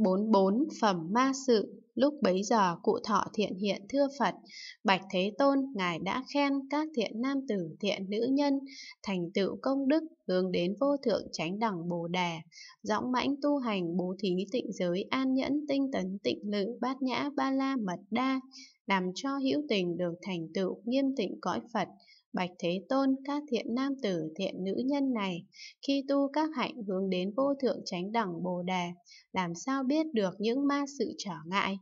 44 phẩm ma sự Lúc bấy giờ cụ thọ thiện hiện thưa Phật, Bạch Thế Tôn, Ngài đã khen các thiện nam tử thiện nữ nhân, thành tựu công đức, hướng đến vô thượng chánh đẳng bồ đề, dõng mãnh tu hành bố thí tịnh giới an nhẫn tinh tấn tịnh lự bát nhã ba la mật đa, làm cho hữu tình được thành tựu nghiêm tịnh cõi Phật, Bạch Thế Tôn, các thiện nam tử, thiện nữ nhân này, khi tu các hạnh hướng đến vô thượng chánh đẳng Bồ Đề, làm sao biết được những ma sự trở ngại?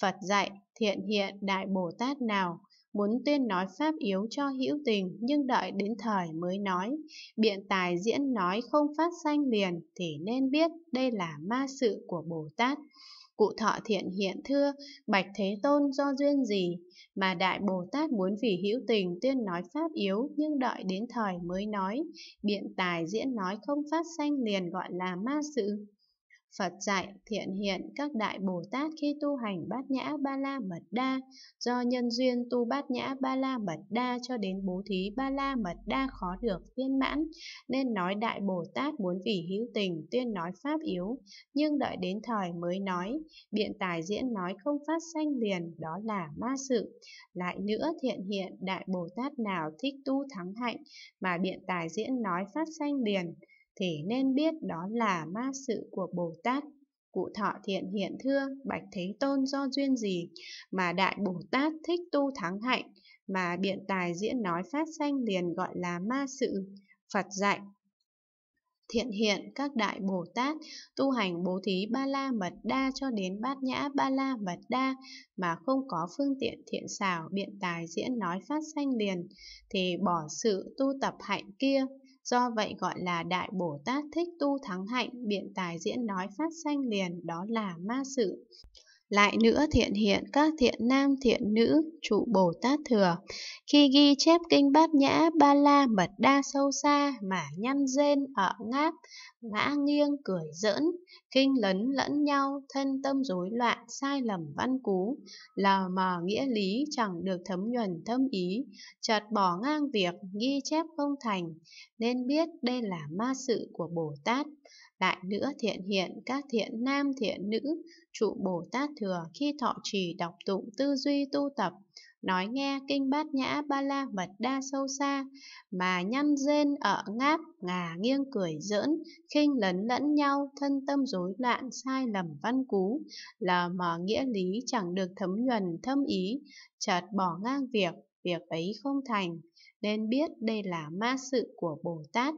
Phật dạy, thiện hiện đại Bồ Tát nào, muốn tuyên nói pháp yếu cho hữu tình nhưng đợi đến thời mới nói, biện tài diễn nói không phát sanh liền thì nên biết đây là ma sự của Bồ Tát. Cụ thọ thiện hiện thưa, bạch thế tôn do duyên gì, mà Đại Bồ Tát muốn vì hữu tình tuyên nói pháp yếu nhưng đợi đến thời mới nói, biện tài diễn nói không phát sanh liền gọi là ma sự. Phật dạy thiện hiện các đại Bồ Tát khi tu hành bát nhã ba la mật đa, do nhân duyên tu bát nhã ba la mật đa cho đến bố thí ba la mật đa khó được viên mãn, nên nói đại Bồ Tát muốn vì hữu tình tuyên nói pháp yếu, nhưng đợi đến thời mới nói, biện tài diễn nói không phát sanh liền, đó là ma sự. Lại nữa thiện hiện đại Bồ Tát nào thích tu thắng hạnh, mà biện tài diễn nói phát sanh liền, thì nên biết đó là ma sự của Bồ Tát. Cụ thọ thiện hiện thưa, bạch thế tôn do duyên gì mà đại Bồ Tát thích tu thắng hạnh, mà biện tài diễn nói phát sanh liền gọi là ma sự. Phật dạy, thiện hiện các đại Bồ Tát tu hành bố thí ba la mật đa cho đến bát nhã ba la mật đa mà không có phương tiện thiện xảo biện tài diễn nói phát sanh liền thì bỏ sự tu tập hạnh kia Do vậy gọi là Đại Bồ Tát Thích Tu Thắng Hạnh, biện tài diễn nói phát sanh liền, đó là ma sự. Lại nữa thiện hiện các thiện nam thiện nữ, trụ Bồ Tát thừa. Khi ghi chép kinh bát nhã, ba la mật đa sâu xa, mà nhăn rên ở ngáp, ngã nghiêng cười giỡn, kinh lấn lẫn nhau, thân tâm rối loạn, sai lầm văn cú, lờ mờ nghĩa lý chẳng được thấm nhuần thâm ý, chợt bỏ ngang việc, ghi chép không thành, nên biết đây là ma sự của Bồ Tát. Lại nữa thiện hiện các thiện nam thiện nữ, trụ Bồ Tát thừa khi thọ trì đọc tụng tư duy tu tập, nói nghe kinh bát nhã ba la mật đa sâu xa, mà nhăn rên ở ngáp, ngà nghiêng cười giỡn, khinh lấn lẫn nhau, thân tâm rối loạn sai lầm văn cú, lờ mờ nghĩa lý chẳng được thấm nhuần thâm ý, chợt bỏ ngang việc, việc ấy không thành nên biết đây là ma sự của Bồ Tát.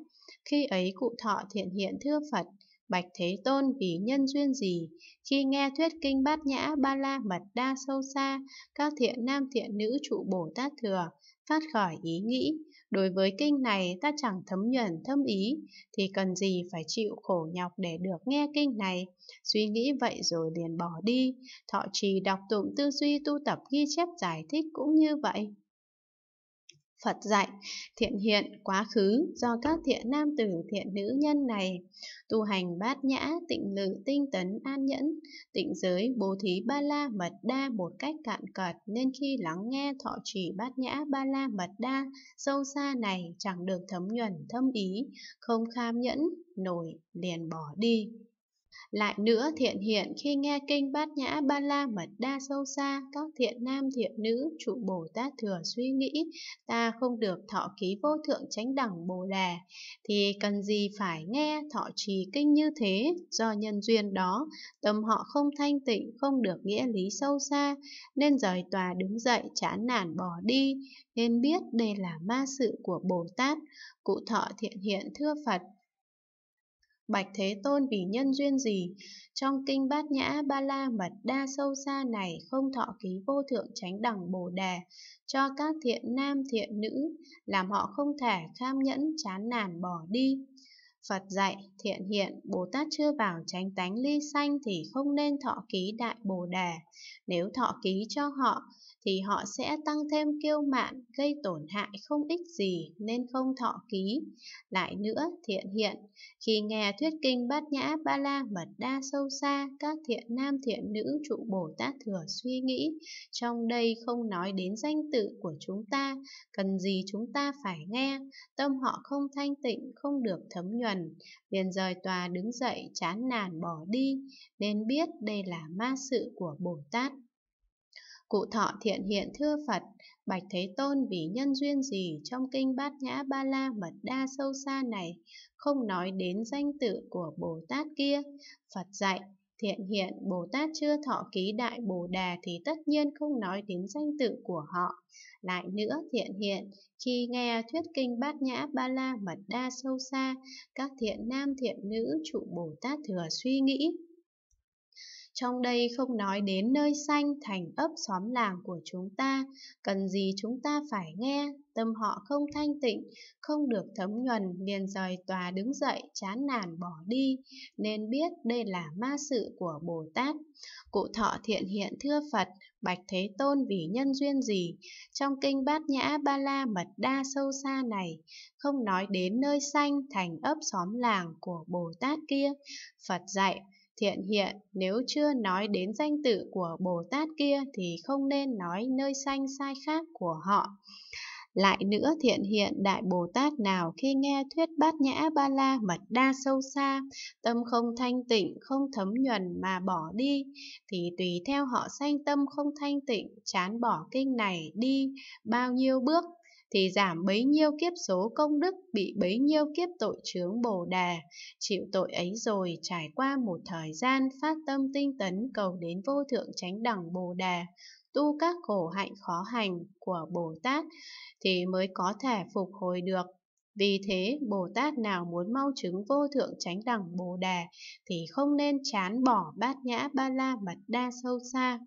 Khi ấy cụ thọ thiện hiện thưa Phật, Bạch Thế Tôn vì nhân duyên gì, khi nghe thuyết kinh bát nhã ba la mật đa sâu xa, các thiện nam thiện nữ trụ Bồ Tát thừa, phát khỏi ý nghĩ, đối với kinh này ta chẳng thấm nhuần thâm ý, thì cần gì phải chịu khổ nhọc để được nghe kinh này. Suy nghĩ vậy rồi liền bỏ đi, thọ trì đọc tụng tư duy tu tập ghi chép giải thích cũng như vậy. Phật dạy, thiện hiện quá khứ do các thiện nam tử thiện nữ nhân này tu hành bát nhã, tịnh lự, tinh tấn, an nhẫn, tịnh giới, bố thí ba la mật đa một cách cạn cật nên khi lắng nghe thọ trì bát nhã ba la mật đa sâu xa này chẳng được thấm nhuần thâm ý, không kham nhẫn, nổi liền bỏ đi. Lại nữa thiện hiện khi nghe kinh bát nhã ba la mật đa sâu xa, các thiện nam thiện nữ, trụ Bồ Tát thừa suy nghĩ, ta không được thọ ký vô thượng chánh đẳng Bồ đề thì cần gì phải nghe thọ trì kinh như thế, do nhân duyên đó, tâm họ không thanh tịnh, không được nghĩa lý sâu xa, nên rời tòa đứng dậy chán nản bỏ đi, nên biết đây là ma sự của Bồ Tát. Cụ thọ thiện hiện thưa Phật, Bạch Thế Tôn vì nhân duyên gì, trong kinh bát nhã ba la mật đa sâu xa này không thọ ký vô thượng chánh đẳng bồ đà cho các thiện nam thiện nữ, làm họ không thể kham nhẫn chán nản bỏ đi. Phật dạy, thiện hiện, Bồ Tát chưa vào tránh tánh ly xanh thì không nên thọ ký đại Bồ đà Nếu thọ ký cho họ, thì họ sẽ tăng thêm kiêu mạn gây tổn hại không ích gì nên không thọ ký. Lại nữa, thiện hiện, khi nghe thuyết kinh bát nhã ba la mật đa sâu xa, các thiện nam thiện nữ trụ Bồ Tát thừa suy nghĩ, trong đây không nói đến danh tự của chúng ta, cần gì chúng ta phải nghe, tâm họ không thanh tịnh, không được thấm nhuần, liền rời tòa đứng dậy chán nản bỏ đi, nên biết đây là ma sự của Bồ Tát. Cụ thọ thiện hiện thưa Phật, Bạch Thế Tôn vì nhân duyên gì trong kinh Bát Nhã Ba La Mật Đa sâu xa này, không nói đến danh tự của Bồ Tát kia. Phật dạy, thiện hiện Bồ Tát chưa thọ ký đại Bồ Đà thì tất nhiên không nói đến danh tự của họ. Lại nữa thiện hiện, khi nghe thuyết kinh bát nhã ba la mật đa sâu xa, các thiện nam thiện nữ trụ Bồ Tát thừa suy nghĩ trong đây không nói đến nơi xanh thành ấp xóm làng của chúng ta, cần gì chúng ta phải nghe, tâm họ không thanh tịnh, không được thấm nhuần, liền rời tòa đứng dậy, chán nản bỏ đi, nên biết đây là ma sự của Bồ Tát. Cụ thọ thiện hiện thưa Phật, Bạch Thế Tôn vì nhân duyên gì? Trong kinh Bát Nhã Ba La Mật Đa sâu xa này, không nói đến nơi xanh thành ấp xóm làng của Bồ Tát kia. Phật dạy, Thiện hiện nếu chưa nói đến danh tự của Bồ Tát kia thì không nên nói nơi sanh sai khác của họ. Lại nữa thiện hiện đại Bồ Tát nào khi nghe thuyết bát nhã ba la mật đa sâu xa, tâm không thanh tịnh, không thấm nhuần mà bỏ đi, thì tùy theo họ sanh tâm không thanh tịnh, chán bỏ kinh này đi bao nhiêu bước thì giảm bấy nhiêu kiếp số công đức bị bấy nhiêu kiếp tội chướng bồ đà. Chịu tội ấy rồi trải qua một thời gian phát tâm tinh tấn cầu đến vô thượng chánh đẳng bồ đà, tu các khổ hạnh khó hành của Bồ Tát thì mới có thể phục hồi được. Vì thế, Bồ Tát nào muốn mau chứng vô thượng chánh đẳng Bồ Đà thì không nên chán bỏ bát nhã ba la mật đa sâu xa.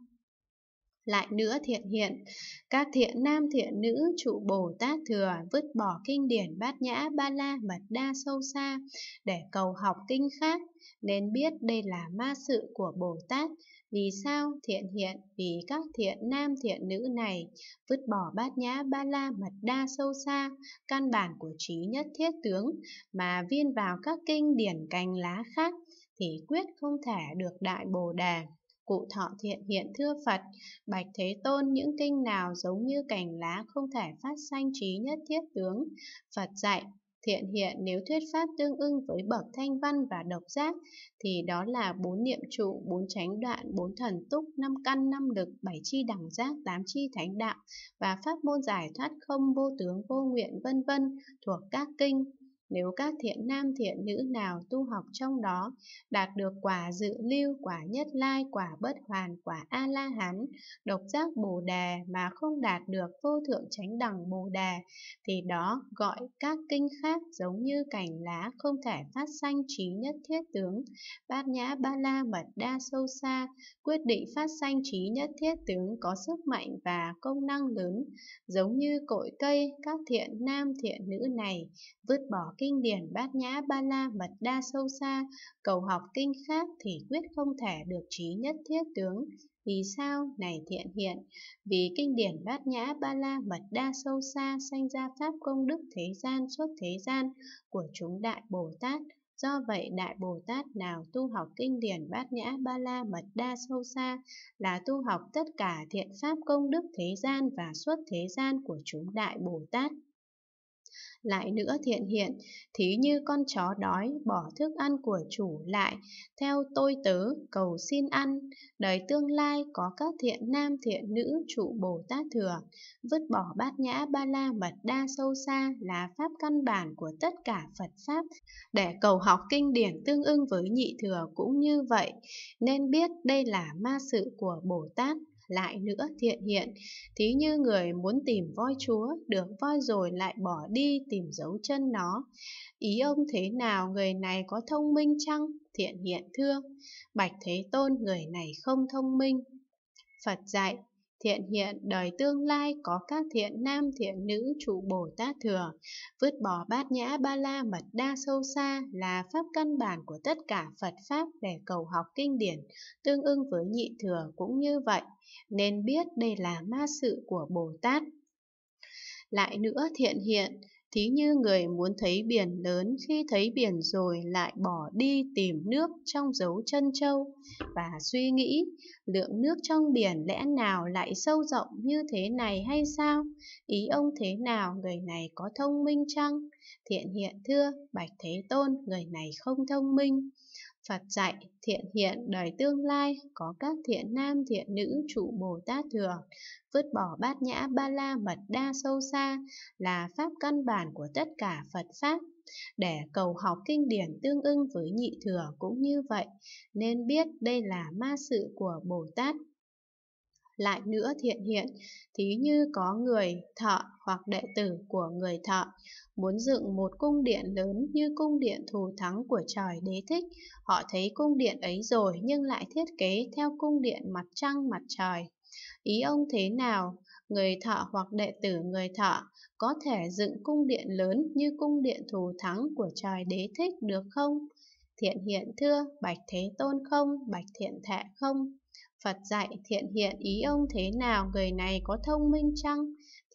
Lại nữa thiện hiện, các thiện nam thiện nữ trụ Bồ Tát Thừa vứt bỏ kinh điển bát nhã ba la mật đa sâu xa để cầu học kinh khác, nên biết đây là ma sự của Bồ Tát. Vì sao thiện hiện? Vì các thiện nam thiện nữ này vứt bỏ bát nhã ba la mật đa sâu xa, căn bản của trí nhất thiết tướng, mà viên vào các kinh điển cành lá khác, thì quyết không thể được đại Bồ đề Cụ thọ thiện hiện thưa Phật, Bạch Thế Tôn những kinh nào giống như cành lá không thể phát sanh trí nhất thiết tướng. Phật dạy, thiện hiện nếu thuyết pháp tương ưng với bậc thanh văn và độc giác thì đó là bốn niệm trụ bốn tránh đoạn bốn thần túc năm căn năm lực bảy chi đẳng giác tám chi thánh đạo và pháp môn giải thoát không vô tướng vô nguyện vân vân thuộc các kinh nếu các thiện nam thiện nữ nào tu học trong đó, đạt được quả dự lưu, quả nhất lai, quả bất hoàn, quả A-la-hán, độc giác bồ đề mà không đạt được vô thượng chánh đẳng bồ đề, thì đó gọi các kinh khác giống như cành lá không thể phát sanh trí nhất thiết tướng, bát nhã ba la mật đa sâu xa, quyết định phát sanh trí nhất thiết tướng có sức mạnh và công năng lớn, giống như cội cây các thiện nam thiện nữ này, vứt bỏ kinh điển bát nhã ba la mật đa sâu xa, cầu học kinh khác thì quyết không thể được trí nhất thiết tướng. Vì sao? Này thiện hiện, vì kinh điển bát nhã ba la mật đa sâu xa sanh ra pháp công đức thế gian suốt thế gian của chúng đại Bồ Tát. Do vậy Đại Bồ Tát nào tu học kinh điển bát nhã ba la mật đa sâu xa là tu học tất cả thiện pháp công đức thế gian và suốt thế gian của chúng Đại Bồ Tát lại nữa thiện hiện, thí như con chó đói bỏ thức ăn của chủ lại, theo tôi tớ cầu xin ăn, đời tương lai có các thiện nam thiện nữ trụ Bồ Tát thừa, vứt bỏ bát nhã ba la mật đa sâu xa là pháp căn bản của tất cả Phật Pháp, để cầu học kinh điển tương ưng với nhị thừa cũng như vậy, nên biết đây là ma sự của Bồ Tát lại nữa thiện hiện thí như người muốn tìm voi chúa được voi rồi lại bỏ đi tìm dấu chân nó ý ông thế nào người này có thông minh chăng thiện hiện thương bạch thế tôn người này không thông minh phật dạy thiện hiện đời tương lai có các thiện nam thiện nữ trụ Bồ Tát thừa, vứt bỏ bát nhã ba la mật đa sâu xa là pháp căn bản của tất cả Phật Pháp để cầu học kinh điển, tương ưng với nhị thừa cũng như vậy, nên biết đây là ma sự của Bồ Tát. Lại nữa thiện hiện, thí như người muốn thấy biển lớn khi thấy biển rồi lại bỏ đi tìm nước trong dấu chân châu và suy nghĩ lượng nước trong biển lẽ nào lại sâu rộng như thế này hay sao? Ý ông thế nào người này có thông minh chăng? Thiện hiện thưa, bạch thế tôn, người này không thông minh. Phật dạy, thiện hiện đời tương lai, có các thiện nam thiện nữ trụ Bồ Tát thường, vứt bỏ bát nhã ba la mật đa sâu xa là pháp căn bản của tất cả Phật Pháp. Để cầu học kinh điển tương ưng với nhị thừa cũng như vậy, nên biết đây là ma sự của Bồ Tát lại nữa thiện hiện, thí như có người thợ hoặc đệ tử của người thợ, muốn dựng một cung điện lớn như cung điện thù thắng của trời đế thích, họ thấy cung điện ấy rồi nhưng lại thiết kế theo cung điện mặt trăng mặt trời. Ý ông thế nào? Người thợ hoặc đệ tử người thợ có thể dựng cung điện lớn như cung điện thù thắng của trời đế thích được không? Thiện hiện thưa, bạch thế tôn không, bạch thiện thệ không? Phật dạy thiện hiện ý ông thế nào người này có thông minh chăng?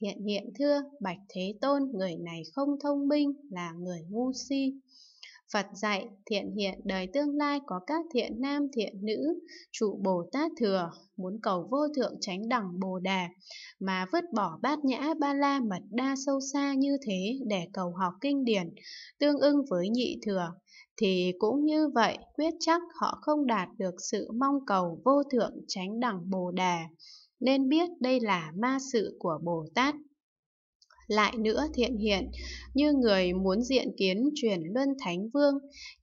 Thiện hiện thưa, bạch thế tôn, người này không thông minh là người ngu si. Phật dạy thiện hiện đời tương lai có các thiện nam thiện nữ, trụ Bồ Tát thừa, muốn cầu vô thượng tránh đẳng Bồ Đà, mà vứt bỏ bát nhã ba la mật đa sâu xa như thế để cầu học kinh điển, tương ưng với nhị thừa thì cũng như vậy quyết chắc họ không đạt được sự mong cầu vô thượng chánh đẳng Bồ Đà, nên biết đây là ma sự của Bồ Tát lại nữa thiện hiện, như người muốn diện kiến truyền luân thánh vương,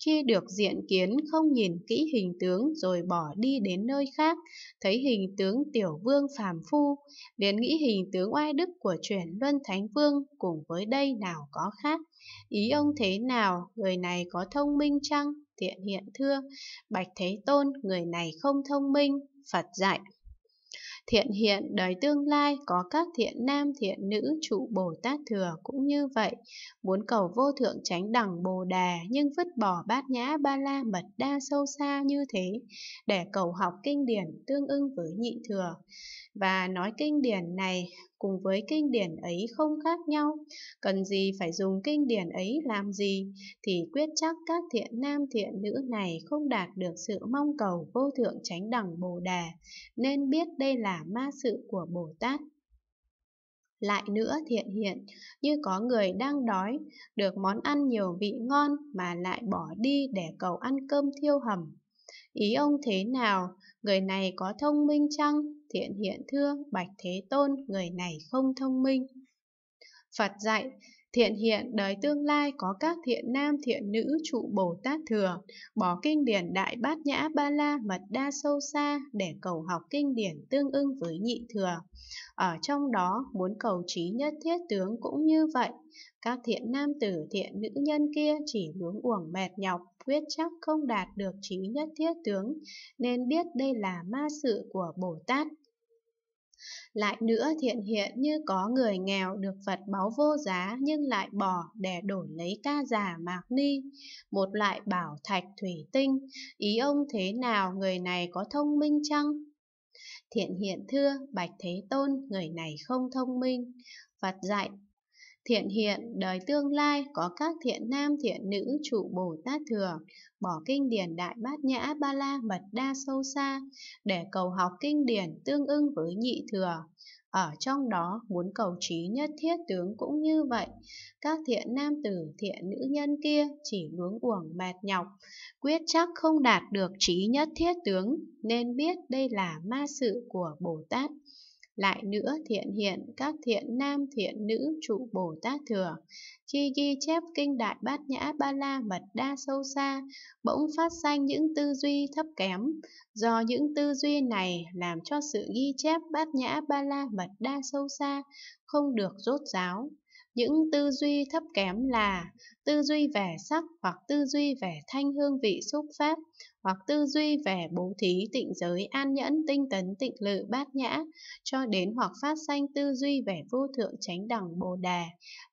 khi được diện kiến không nhìn kỹ hình tướng rồi bỏ đi đến nơi khác, thấy hình tướng tiểu vương phàm phu, liền nghĩ hình tướng oai đức của truyền luân thánh vương cùng với đây nào có khác. Ý ông thế nào, người này có thông minh chăng? Thiện hiện thưa, Bạch Thế Tôn, người này không thông minh, Phật dạy Thiện hiện đời tương lai có các thiện nam thiện nữ trụ Bồ Tát Thừa cũng như vậy, muốn cầu vô thượng chánh đẳng Bồ Đà nhưng vứt bỏ bát nhã ba la mật đa sâu xa như thế, để cầu học kinh điển tương ưng với nhị thừa và nói kinh điển này cùng với kinh điển ấy không khác nhau, cần gì phải dùng kinh điển ấy làm gì, thì quyết chắc các thiện nam thiện nữ này không đạt được sự mong cầu vô thượng chánh đẳng Bồ Đà, nên biết đây là ma sự của Bồ Tát. Lại nữa thiện hiện, như có người đang đói, được món ăn nhiều vị ngon mà lại bỏ đi để cầu ăn cơm thiêu hầm. Ý ông thế nào, người này có thông minh chăng? thiện hiện thương, bạch thế tôn, người này không thông minh. Phật dạy, thiện hiện đời tương lai có các thiện nam thiện nữ trụ Bồ Tát Thừa, bỏ kinh điển Đại Bát Nhã Ba La Mật Đa Sâu Xa để cầu học kinh điển tương ưng với nhị thừa. Ở trong đó, muốn cầu trí nhất thiết tướng cũng như vậy. Các thiện nam tử thiện nữ nhân kia chỉ hướng uổng mệt nhọc, quyết chắc không đạt được trí nhất thiết tướng, nên biết đây là ma sự của Bồ Tát. Lại nữa thiện hiện như có người nghèo được Phật báu vô giá nhưng lại bỏ để đổi lấy ca giả mạc ni, một loại bảo thạch thủy tinh, ý ông thế nào người này có thông minh chăng? Thiện hiện thưa, bạch thế tôn, người này không thông minh. Phật dạy Thiện hiện đời tương lai có các thiện nam thiện nữ trụ Bồ Tát thừa, bỏ kinh điển đại bát nhã ba la mật đa sâu xa, để cầu học kinh điển tương ưng với nhị thừa. Ở trong đó muốn cầu trí nhất thiết tướng cũng như vậy, các thiện nam tử thiện nữ nhân kia chỉ luống uổng mệt nhọc, quyết chắc không đạt được trí nhất thiết tướng, nên biết đây là ma sự của Bồ Tát. Lại nữa thiện hiện các thiện nam thiện nữ trụ Bồ Tát thừa. Khi ghi chép kinh đại bát nhã ba la mật đa sâu xa, bỗng phát sanh những tư duy thấp kém. Do những tư duy này làm cho sự ghi chép bát nhã ba la mật đa sâu xa không được rốt ráo. Những tư duy thấp kém là tư duy về sắc hoặc tư duy về thanh hương vị xúc pháp, hoặc tư duy về bố thí, tịnh giới, an nhẫn, tinh tấn, tịnh lự, bát nhã, cho đến hoặc phát sanh tư duy về vô thượng chánh đẳng bồ đà,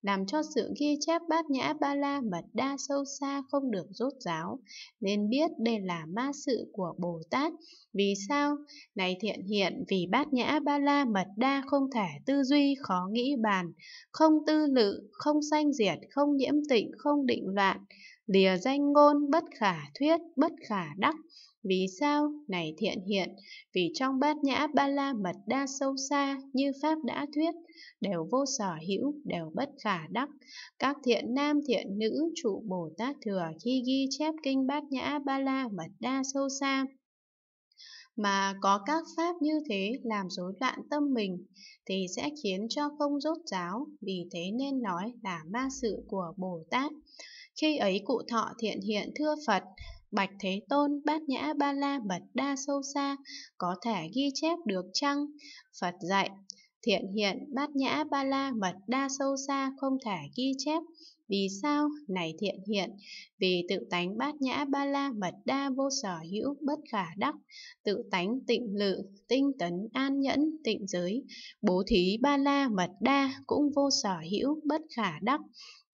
làm cho sự ghi chép bát nhã ba la mật đa sâu xa không được rốt ráo, nên biết đây là ma sự của Bồ Tát. Vì sao? Này thiện hiện, vì bát nhã ba la mật đa không thể tư duy khó nghĩ bàn, không tư lự, không sanh diệt, không nhiễm tịnh, không định loạn, lìa danh ngôn bất khả thuyết bất khả đắc vì sao này thiện hiện vì trong bát nhã ba la mật đa sâu xa như pháp đã thuyết đều vô sở hữu đều bất khả đắc các thiện nam thiện nữ trụ bồ tát thừa khi ghi chép kinh bát nhã ba la mật đa sâu xa mà có các pháp như thế làm rối loạn tâm mình thì sẽ khiến cho không rốt ráo vì thế nên nói là ma sự của bồ tát khi ấy cụ thọ thiện hiện thưa Phật, Bạch Thế Tôn, Bát Nhã Ba La Mật Đa Sâu Xa, có thể ghi chép được chăng? Phật dạy, thiện hiện Bát Nhã Ba La Mật Đa Sâu Xa không thể ghi chép. Vì sao? Này thiện hiện, vì tự tánh bát nhã ba la mật đa vô sở hữu bất khả đắc, tự tánh tịnh lự, tinh tấn an nhẫn, tịnh giới, bố thí ba la mật đa cũng vô sở hữu bất khả đắc,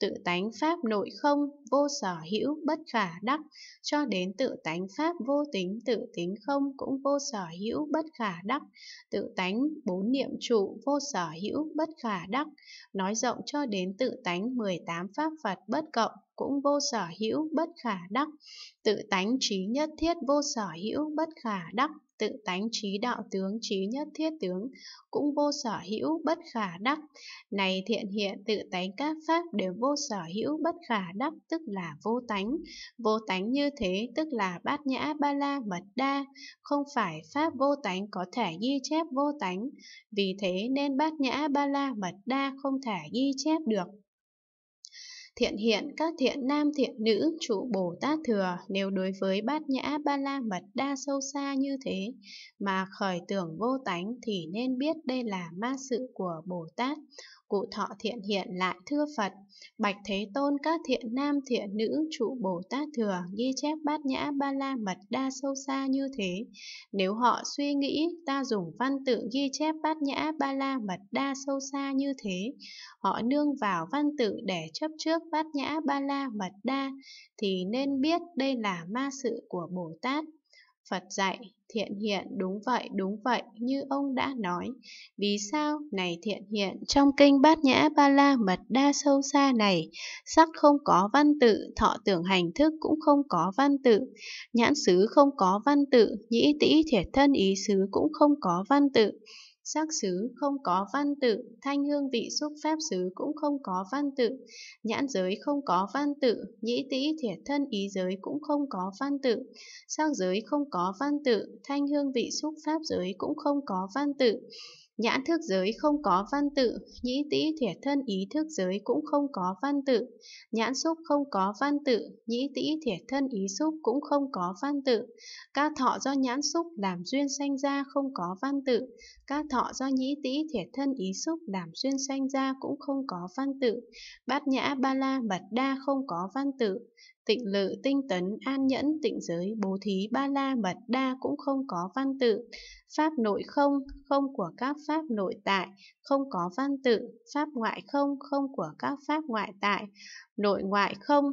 tự tánh pháp nội không, vô sở hữu, bất khả đắc, cho đến tự tánh pháp vô tính, tự tính không cũng vô sở hữu, bất khả đắc, tự tánh bốn niệm trụ, vô sở hữu, bất khả đắc, nói rộng cho đến tự tánh 18 pháp Phật bất cộng, cũng vô sở hữu bất khả đắc, tự tánh trí nhất thiết vô sở hữu bất khả đắc, tự tánh trí đạo tướng trí nhất thiết tướng cũng vô sở hữu bất khả đắc. Này thiện hiện tự tánh các pháp đều vô sở hữu bất khả đắc tức là vô tánh. Vô tánh như thế tức là bát nhã ba la mật đa, không phải pháp vô tánh có thể ghi chép vô tánh. Vì thế nên bát nhã ba la mật đa không thể ghi chép được thiện hiện các thiện nam thiện nữ trụ Bồ Tát Thừa nếu đối với bát nhã ba la mật đa sâu xa như thế mà khởi tưởng vô tánh thì nên biết đây là ma sự của Bồ Tát cụ thọ thiện hiện lại thưa Phật, bạch Thế Tôn các thiện nam thiện nữ trụ Bồ Tát thừa ghi chép bát nhã ba la mật đa sâu xa như thế. Nếu họ suy nghĩ ta dùng văn tự ghi chép bát nhã ba la mật đa sâu xa như thế, họ nương vào văn tự để chấp trước bát nhã ba la mật đa thì nên biết đây là ma sự của Bồ Tát Phật dạy, thiện hiện đúng vậy, đúng vậy, như ông đã nói. Vì sao này thiện hiện trong kinh bát nhã ba la mật đa sâu xa này, sắc không có văn tự, thọ tưởng hành thức cũng không có văn tự, nhãn xứ không có văn tự, nhĩ tĩ thiệt thân ý xứ cũng không có văn tự, Sắc xứ không có văn tự, thanh hương vị xúc pháp xứ cũng không có văn tự, nhãn giới không có văn tự, nhĩ tĩ thiệt thân ý giới cũng không có văn tự, sắc giới không có văn tự, thanh hương vị xúc pháp giới cũng không có văn tự. Nhãn thức giới không có văn tự, nhĩ tĩ thiệt thân ý thức giới cũng không có văn tự, nhãn xúc không có văn tự, nhĩ tĩ thiệt thân ý xúc cũng không có văn tự, ca thọ do nhãn xúc làm duyên sanh ra không có văn tự, các thọ do nhĩ tĩ thể thân ý xúc đảm xuyên sanh ra cũng không có văn tự. Bát nhã ba la mật đa không có văn tự. Tịnh lự tinh tấn an nhẫn tịnh giới bố thí ba la mật đa cũng không có văn tự. Pháp nội không, không của các pháp nội tại, không có văn tự. Pháp ngoại không, không của các pháp ngoại tại. Nội ngoại không,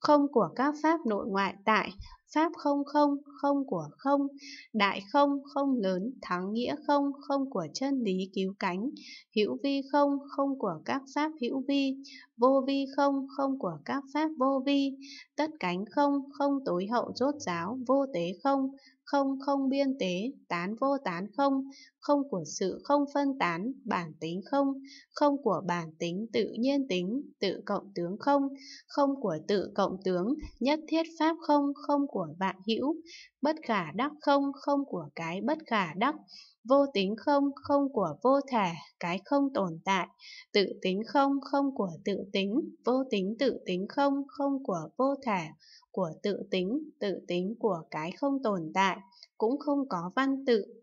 không của các pháp nội ngoại tại, pháp không không, không của không, đại không, không lớn, thắng nghĩa không, không của chân lý cứu cánh, hữu vi không, không của các pháp hữu vi, vô vi không, không của các pháp vô vi, tất cánh không, không tối hậu rốt giáo, vô tế không, không không biên tế, tán vô tán không, không của sự không phân tán, bản tính không, không của bản tính tự nhiên tính, tự cộng tướng không, không của tự cộng tướng, nhất thiết pháp không, không của vạn hữu, bất khả đắc không, không của cái bất khả đắc, vô tính không, không của vô thể, cái không tồn tại, tự tính không, không của tự tính, vô tính tự tính không, không của vô thể, của tự tính, tự tính của cái không tồn tại, cũng không có văn tự,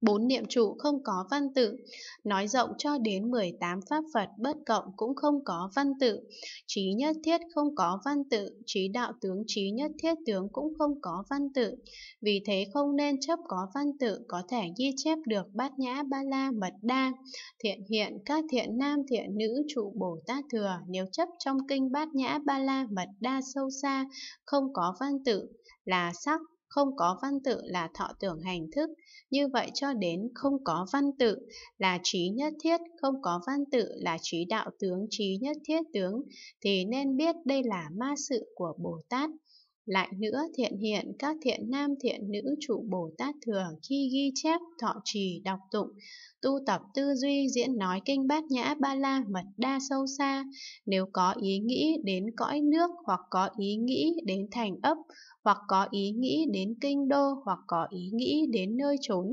Bốn niệm trụ không có văn tự, nói rộng cho đến 18 pháp Phật bất cộng cũng không có văn tự, trí nhất thiết không có văn tự, trí đạo tướng trí nhất thiết tướng cũng không có văn tự, vì thế không nên chấp có văn tự có thể ghi chép được bát nhã ba la mật đa, thiện hiện các thiện nam thiện nữ trụ Bồ Tát Thừa nếu chấp trong kinh bát nhã ba la mật đa sâu xa, không có văn tự là sắc không có văn tự là thọ tưởng hành thức, như vậy cho đến không có văn tự là trí nhất thiết, không có văn tự là trí đạo tướng, trí nhất thiết tướng, thì nên biết đây là ma sự của Bồ Tát. Lại nữa, thiện hiện các thiện nam thiện nữ trụ Bồ Tát thừa khi ghi chép thọ trì đọc tụng tu tập tư duy diễn nói kinh bát nhã ba la mật đa sâu xa, nếu có ý nghĩ đến cõi nước hoặc có ý nghĩ đến thành ấp, hoặc có ý nghĩ đến kinh đô, hoặc có ý nghĩ đến nơi trốn,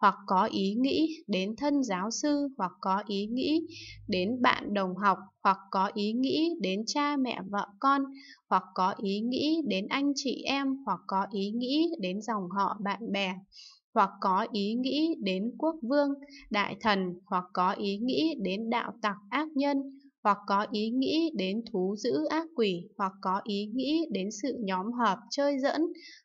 hoặc có ý nghĩ đến thân giáo sư, hoặc có ý nghĩ đến bạn đồng học, hoặc có ý nghĩ đến cha mẹ vợ con, hoặc có ý nghĩ đến anh chị em, hoặc có ý nghĩ đến dòng họ bạn bè hoặc có ý nghĩ đến quốc vương, đại thần, hoặc có ý nghĩ đến đạo tặc ác nhân, hoặc có ý nghĩ đến thú dữ ác quỷ, hoặc có ý nghĩ đến sự nhóm họp chơi dẫn,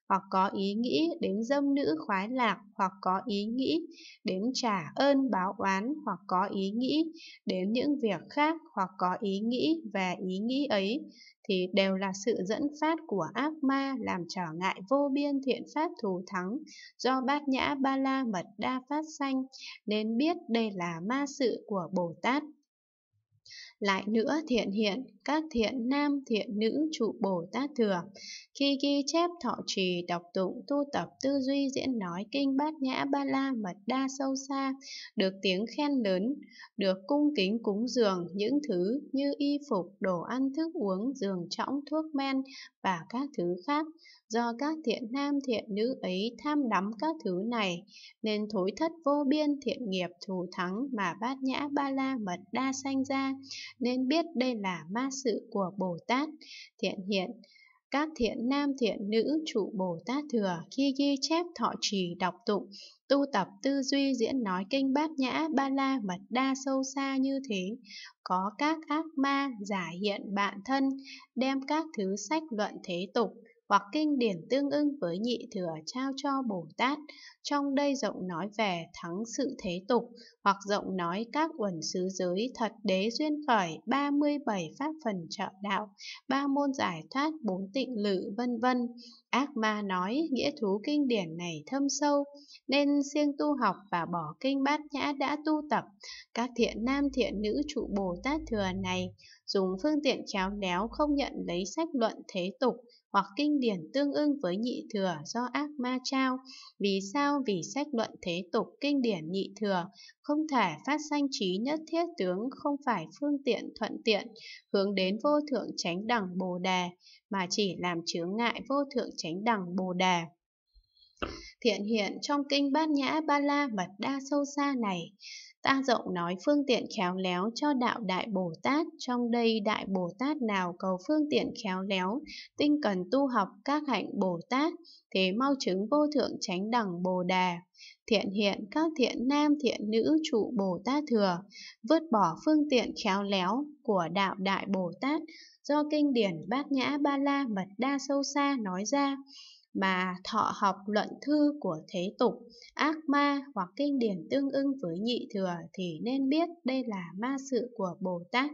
hoặc có ý nghĩ đến dâm nữ khoái lạc, hoặc có ý nghĩ đến trả ơn báo oán, hoặc có ý nghĩ đến những việc khác, hoặc có ý nghĩ về ý nghĩ ấy, thì đều là sự dẫn phát của ác ma làm trở ngại vô biên thiện pháp thù thắng do bát nhã ba la mật đa phát sanh, nên biết đây là ma sự của Bồ Tát. Lại nữa thiện hiện, các thiện nam thiện nữ trụ Bồ Tát Thừa, khi ghi chép thọ trì, đọc tụng, tu tập, tư duy, diễn nói, kinh bát nhã, ba la, mật đa, sâu xa, được tiếng khen lớn, được cung kính cúng dường những thứ như y phục, đồ ăn, thức uống, giường trõng, thuốc men và các thứ khác. Do các thiện nam thiện nữ ấy tham đắm các thứ này, nên thối thất vô biên thiện nghiệp thù thắng mà bát nhã ba la mật đa sanh ra, nên biết đây là ma sự của Bồ Tát. Thiện hiện, các thiện nam thiện nữ trụ Bồ Tát Thừa khi ghi chép thọ trì đọc tụng, tu tập tư duy diễn nói kinh bát nhã ba la mật đa sâu xa như thế, có các ác ma giả hiện bạn thân, đem các thứ sách luận thế tục hoặc kinh điển tương ưng với nhị thừa trao cho Bồ Tát, trong đây rộng nói về thắng sự thế tục, hoặc rộng nói các quần sứ giới thật đế duyên khởi, 37 pháp phần trợ đạo, ba môn giải thoát, bốn tịnh lự, vân vân. Ác ma nói nghĩa thú kinh điển này thâm sâu, nên siêng tu học và bỏ kinh bát nhã đã tu tập. Các thiện nam thiện nữ trụ Bồ Tát thừa này dùng phương tiện khéo léo không nhận lấy sách luận thế tục, hoặc kinh điển tương ưng với nhị thừa do ác ma trao. Vì sao? Vì sách luận thế tục kinh điển nhị thừa không thể phát sanh trí nhất thiết tướng không phải phương tiện thuận tiện hướng đến vô thượng chánh đẳng bồ đề mà chỉ làm chướng ngại vô thượng chánh đẳng bồ đề. Thiện hiện trong kinh bát nhã ba la mật đa sâu xa này, Ta rộng nói phương tiện khéo léo cho đạo Đại Bồ Tát, trong đây Đại Bồ Tát nào cầu phương tiện khéo léo, tinh cần tu học các hạnh Bồ Tát, thế mau chứng vô thượng chánh đẳng Bồ Đà. Thiện hiện các thiện nam thiện nữ trụ Bồ Tát thừa, vứt bỏ phương tiện khéo léo của đạo Đại Bồ Tát, do kinh điển Bát Nhã Ba La Mật Đa Sâu Xa nói ra, mà thọ học luận thư của thế tục, ác ma hoặc kinh điển tương ưng với nhị thừa thì nên biết đây là ma sự của Bồ Tát,